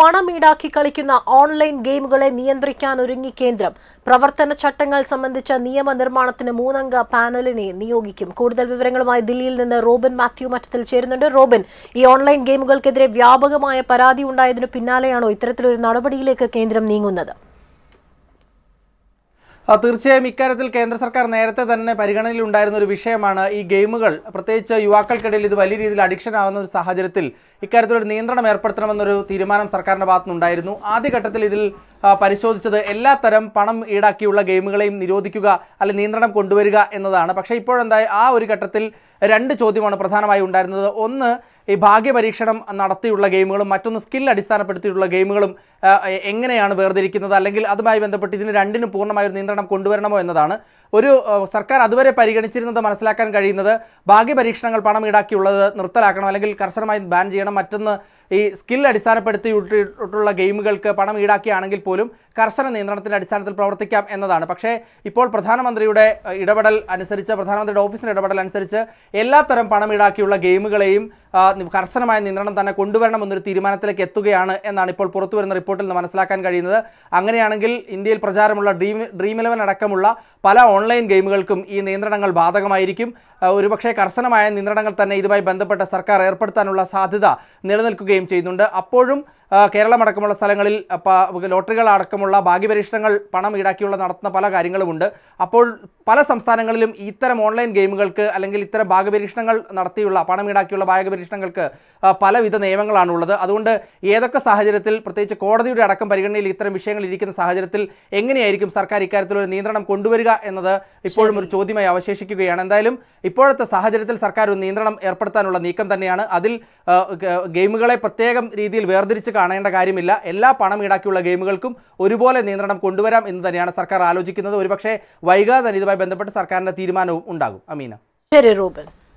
പണം ഈടാക്കി കളിക്കുന്ന ഓൺലൈൻ ഗെയിമുകളെ നിയന്ത്രിക്കാൻ ഒരുങ്ങി കേന്ദ്രം പ്രവർത്തന ചട്ടങ്ങൾ സംബന്ധിച്ച നിയമനിർമ്മാണത്തിന് മൂന്നംഗ പാനലിനെ നിയോഗിക്കും കൂടുതൽ വിവരങ്ങളുമായി ദില്ലിയിൽ നിന്ന് റോബിൻ മാത്യു മറ്റത്തിൽ ചേരുന്നുണ്ട് റോബിൻ ഈ ഓൺലൈൻ ഗെയിമുകൾക്കെതിരെ വ്യാപകമായ പരാതി ഉണ്ടായതിനു പിന്നാലെയാണോ ഇത്തരത്തിലൊരു നടപടിയിലേക്ക് കേന്ദ്രം നീങ്ങുന്നത് തീർച്ചയായും ഇക്കാര്യത്തിൽ കേന്ദ്ര സർക്കാർ നേരത്തെ തന്നെ പരിഗണനയിൽ ഉണ്ടായിരുന്ന ഒരു വിഷയമാണ് ഈ ഗെയിമുകൾ പ്രത്യേകിച്ച് യുവാക്കൾക്കിടയിൽ ഇത് വലിയ രീതിയിൽ അഡിക്ഷൻ ആവുന്ന ഒരു സാഹചര്യത്തിൽ ഇക്കാര്യത്തിൽ ഒരു നിയന്ത്രണം ഏർപ്പെടുത്തണമെന്നൊരു തീരുമാനം സർക്കാരിൻ്റെ ഭാഗത്തുനിന്നുണ്ടായിരുന്നു ആദ്യഘട്ടത്തിൽ ഇതിൽ പരിശോധിച്ചത് എല്ലാ തരം പണം ഈടാക്കിയുള്ള ഗെയിമുകളെയും നിരോധിക്കുക അല്ലെ നിയന്ത്രണം കൊണ്ടുവരിക എന്നതാണ് പക്ഷേ ഇപ്പോഴെന്തായ ആ ഒരു ഘട്ടത്തിൽ രണ്ട് ചോദ്യമാണ് പ്രധാനമായി ഉണ്ടായിരുന്നത് ഒന്ന് ഈ ഭാഗ്യപരീക്ഷണം നടത്തിയുള്ള ഗെയിമുകളും മറ്റൊന്ന് സ്കിൽ അടിസ്ഥാനപ്പെടുത്തിയിട്ടുള്ള ഗെയിമുകളും എങ്ങനെയാണ് വേർതിരിക്കുന്നത് അല്ലെങ്കിൽ അതുമായി ബന്ധപ്പെട്ട് ഇതിന് രണ്ടിനും പൂർണ്ണമായ ഒരു നിയന്ത്രണം കൊണ്ടുവരണമോ എന്നതാണ് ഒരു സർക്കാർ അതുവരെ പരിഗണിച്ചിരുന്നത് മനസ്സിലാക്കാൻ കഴിയുന്നത് ഭാഗ്യപരീക്ഷണങ്ങൾ പണം ഈടാക്കിയുള്ളത് നിർത്തലാക്കണം അല്ലെങ്കിൽ കർശനമായി ബാൻ ചെയ്യണം മറ്റൊന്ന് ഈ സ്കിൽ അടിസ്ഥാനപ്പെടുത്തിയിട്ടുള്ള ഗെയിമുകൾക്ക് പണം ഈടാക്കിയാണെങ്കിൽ പോലും കർശന നിയന്ത്രണത്തിൻ്റെ അടിസ്ഥാനത്തിൽ പ്രവർത്തിക്കാം എന്നതാണ് പക്ഷേ ഇപ്പോൾ പ്രധാനമന്ത്രിയുടെ ഇടപെടൽ അനുസരിച്ച് പ്രധാനമന്ത്രിയുടെ ഓഫീസിൻ്റെ ഇടപെടൽ അനുസരിച്ച് എല്ലാത്തരം പണം ഈടാക്കിയുള്ള ഗെയിമുകളെയും കർശനമായ നിയന്ത്രണം തന്നെ കൊണ്ടുവരണമെന്നൊരു തീരുമാനത്തിലേക്ക് എത്തുകയാണ് എന്നാണ് ഇപ്പോൾ പുറത്തുവരുന്ന റിപ്പോർട്ടിൽ നിന്ന് മനസ്സിലാക്കാൻ കഴിയുന്നത് അങ്ങനെയാണെങ്കിൽ ഇന്ത്യയിൽ പ്രചാരമുള്ള ഡ്രീം ഡ്രീം ഇലവൻ അടക്കമുള്ള പല ഓൺലൈൻ ഗെയിമുകൾക്കും ഈ നിയന്ത്രണങ്ങൾ ബാധകമായിരിക്കും ഒരുപക്ഷെ കർശനമായ നിയന്ത്രണങ്ങൾ തന്നെ ഇതുമായി ബന്ധപ്പെട്ട സർക്കാർ ഏർപ്പെടുത്താനുള്ള സാധ്യത നിലനിൽക്കുകയും ചെയ്യുന്നുണ്ട് അപ്പോഴും കേരളമടക്കമുള്ള സ്ഥലങ്ങളിൽ ലോട്ടറികൾ അടക്കമുള്ള ഭാഗ്യപരീക്ഷണങ്ങൾ പണം ഈടാക്കിയുള്ള നടത്തുന്ന പല കാര്യങ്ങളുമുണ്ട് അപ്പോൾ പല സംസ്ഥാനങ്ങളിലും ഇത്തരം ഓൺലൈൻ ഗെയിമുകൾക്ക് അല്ലെങ്കിൽ ഇത്തരം ഭാഗ്യപരീക്ഷണങ്ങൾ നടത്തിയുള്ള പണം ഈടാക്കിയുള്ള ഭാഗ്യപരീക്ഷണങ്ങൾക്ക് പലവിധ നിയമങ്ങളാണുള്ളത് അതുകൊണ്ട് ഏതൊക്കെ സാഹചര്യത്തിൽ പ്രത്യേകിച്ച് കോടതിയുടെ അടക്കം പരിഗണനയിൽ ഇത്തരം വിഷയങ്ങൾ ഇരിക്കുന്ന സാഹചര്യത്തിൽ എങ്ങനെയായിരിക്കും സർക്കാർ ഇക്കാര്യത്തിൽ ഒരു നിയന്ത്രണം കൊണ്ടുവരിക എന്നത് ഇപ്പോഴും ഒരു ചോദ്യമായി അവശേഷിക്കുകയാണ് എന്തായാലും ഇപ്പോഴത്തെ സാഹചര്യത്തിൽ സർക്കാർ ഒരു നിയന്ത്രണം ഏർപ്പെടുത്താനുള്ള നീക്കം തന്നെയാണ് അതിൽ ഗെയിമുകളെ പ്രത്യേകം രീതിയിൽ വേർതിരിച്ച് കാണേണ്ട കാര്യമില്ല എല്ലാ പണം ഈടാക്കിയുള്ള ഗെയിമുകൾക്കും ഒരുപോലെ നിയന്ത്രണം കൊണ്ടുവരാം എന്ന് തന്നെയാണ് സർക്കാർ ആലോചിക്കുന്നത് ഒരുപക്ഷേ വൈകാതെ ഇതുമായി ബന്ധപ്പെട്ട് സർക്കാരിന്റെ തീരുമാനവും ഉണ്ടാകും അമീന ശരി റൂബൻ